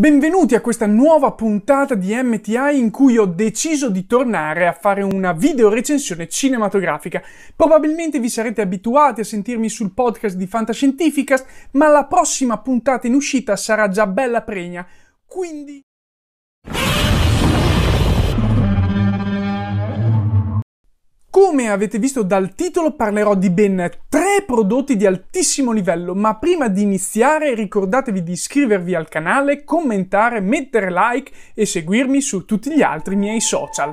Benvenuti a questa nuova puntata di MTI in cui ho deciso di tornare a fare una video recensione cinematografica. Probabilmente vi sarete abituati a sentirmi sul podcast di Fantascientificast, ma la prossima puntata in uscita sarà già bella pregna, quindi Come avete visto dal titolo parlerò di ben tre prodotti di altissimo livello, ma prima di iniziare ricordatevi di iscrivervi al canale, commentare, mettere like e seguirmi su tutti gli altri miei social.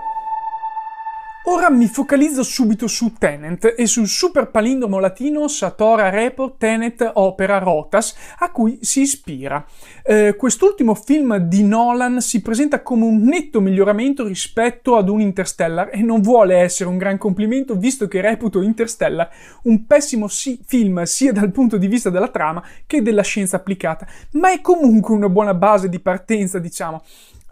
Ora mi focalizzo subito su Tenet e sul super palindromo latino Satora Report Tenet Opera Rotas a cui si ispira. Eh, quest'ultimo film di Nolan si presenta come un netto miglioramento rispetto ad un Interstellar e non vuole essere un gran complimento visto che reputo Interstellar un pessimo si- film sia dal punto di vista della trama che della scienza applicata, ma è comunque una buona base di partenza diciamo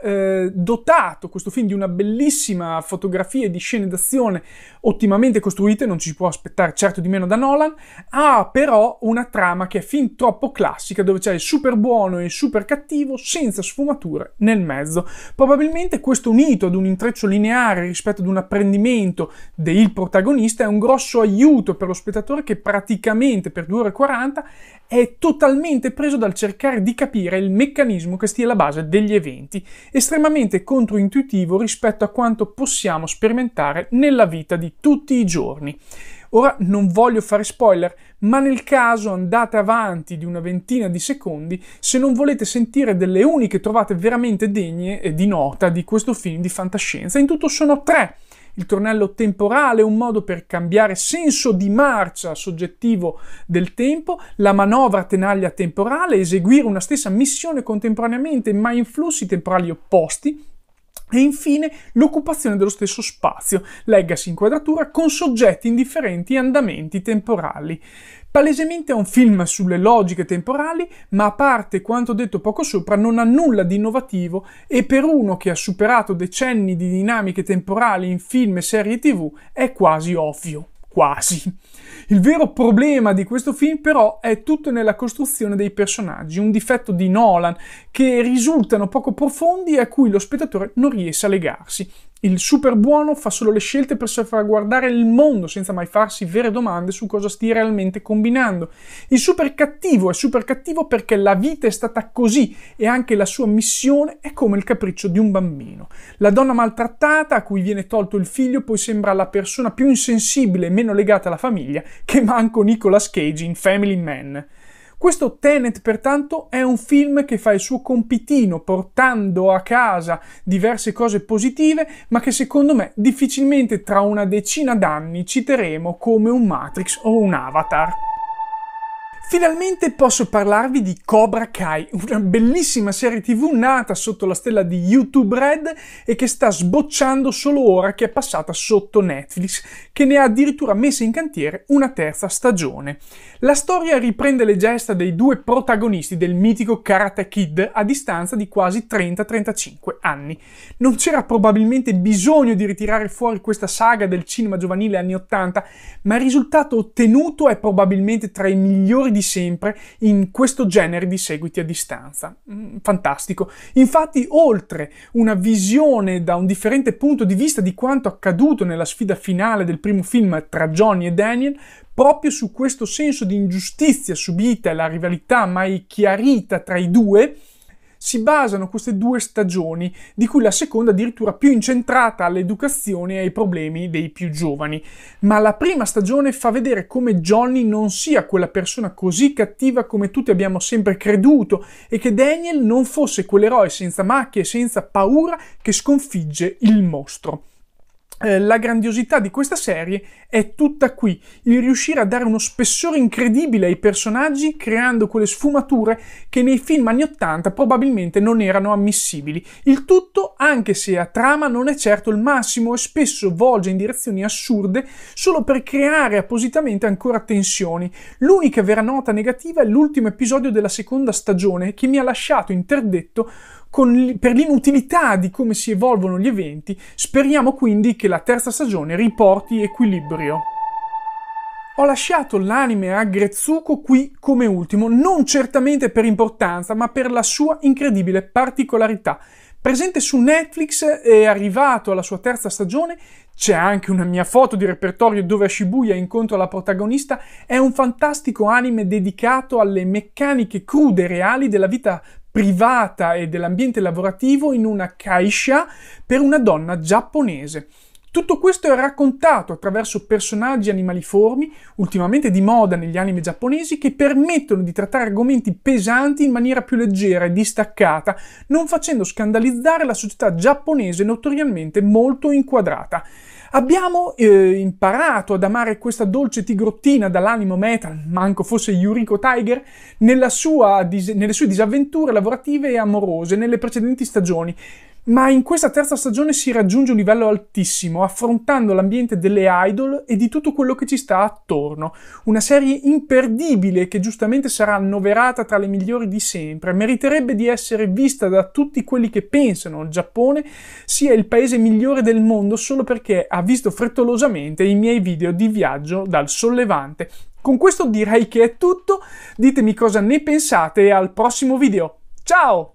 eh, dotato questo film di una bellissima fotografia e di scene d'azione ottimamente costruite, non ci si può aspettare certo di meno da Nolan, ha però una trama che è fin troppo classica, dove c'è il super buono e il super cattivo senza sfumature nel mezzo. Probabilmente questo unito ad un intreccio lineare rispetto ad un apprendimento del protagonista è un grosso aiuto per lo spettatore che praticamente per 2 ore e 40 è totalmente preso dal cercare di capire il meccanismo che stia alla base degli eventi estremamente controintuitivo rispetto a quanto possiamo sperimentare nella vita di tutti i giorni. Ora non voglio fare spoiler, ma nel caso andate avanti di una ventina di secondi se non volete sentire delle uniche trovate veramente degne di nota di questo film di fantascienza. In tutto sono tre il tornello temporale, un modo per cambiare senso di marcia soggettivo del tempo, la manovra tenaglia temporale, eseguire una stessa missione contemporaneamente ma in flussi temporali opposti, e infine l'occupazione dello stesso spazio, leggasi inquadratura, con soggetti in differenti andamenti temporali. Palesemente è un film sulle logiche temporali, ma a parte quanto detto poco sopra non ha nulla di innovativo e per uno che ha superato decenni di dinamiche temporali in film e serie tv è quasi ovvio quasi. Il vero problema di questo film però è tutto nella costruzione dei personaggi, un difetto di Nolan che risultano poco profondi e a cui lo spettatore non riesce a legarsi. Il super buono fa solo le scelte per salvaguardare il mondo senza mai farsi vere domande su cosa stia realmente combinando. Il super cattivo è super cattivo perché la vita è stata così e anche la sua missione è come il capriccio di un bambino. La donna maltrattata a cui viene tolto il figlio poi sembra la persona più insensibile e meno legata alla famiglia che manco Nicolas Cage in Family Man. Questo Tenet, pertanto, è un film che fa il suo compitino portando a casa diverse cose positive, ma che secondo me difficilmente tra una decina d'anni citeremo come un Matrix o un Avatar. Finalmente posso parlarvi di Cobra Kai, una bellissima serie tv nata sotto la stella di YouTube Red e che sta sbocciando solo ora che è passata sotto Netflix, che ne ha addirittura messa in cantiere una terza stagione. La storia riprende le gesta dei due protagonisti del mitico Karate Kid a distanza di quasi 30-35 anni. Non c'era probabilmente bisogno di ritirare fuori questa saga del cinema giovanile anni 80, ma il risultato ottenuto è probabilmente tra i migliori di sempre in questo genere di seguiti a distanza. Mm, fantastico. Infatti, oltre una visione da un differente punto di vista di quanto accaduto nella sfida finale del primo film tra Johnny e Daniel, proprio su questo senso di ingiustizia subita e la rivalità mai chiarita tra i due, si basano queste due stagioni, di cui la seconda addirittura più incentrata all'educazione e ai problemi dei più giovani. Ma la prima stagione fa vedere come Johnny non sia quella persona così cattiva come tutti abbiamo sempre creduto e che Daniel non fosse quell'eroe senza macchie e senza paura che sconfigge il mostro. Eh, la grandiosità di questa serie è tutta qui, il riuscire a dare uno spessore incredibile ai personaggi creando quelle sfumature che nei film anni 80 probabilmente non erano ammissibili. Il tutto anche se a trama non è certo il massimo e spesso volge in direzioni assurde solo per creare appositamente ancora tensioni. L'unica vera nota negativa è l'ultimo episodio della seconda stagione che mi ha lasciato interdetto con, per l'inutilità di come si evolvono gli eventi, speriamo quindi che la terza stagione riporti equilibrio. Ho lasciato l'anime a Grezzuko qui come ultimo, non certamente per importanza, ma per la sua incredibile particolarità. Presente su Netflix e arrivato alla sua terza stagione, c'è anche una mia foto di repertorio dove a Shibuya incontro la protagonista, è un fantastico anime dedicato alle meccaniche crude e reali della vita privata e dell'ambiente lavorativo in una kaisha per una donna giapponese. Tutto questo è raccontato attraverso personaggi animaliformi, ultimamente di moda negli anime giapponesi, che permettono di trattare argomenti pesanti in maniera più leggera e distaccata, non facendo scandalizzare la società giapponese notoriamente molto inquadrata. Abbiamo eh, imparato ad amare questa dolce tigrottina dall'animo metal, manco fosse Yuriko Tiger, nelle sue disavventure lavorative e amorose nelle precedenti stagioni, ma in questa terza stagione si raggiunge un livello altissimo, affrontando l'ambiente delle idol e di tutto quello che ci sta attorno. Una serie imperdibile che giustamente sarà annoverata tra le migliori di sempre, meriterebbe di essere vista da tutti quelli che pensano il Giappone sia il paese migliore del mondo solo perché ha visto frettolosamente i miei video di viaggio dal sollevante. Con questo direi che è tutto, ditemi cosa ne pensate e al prossimo video. Ciao!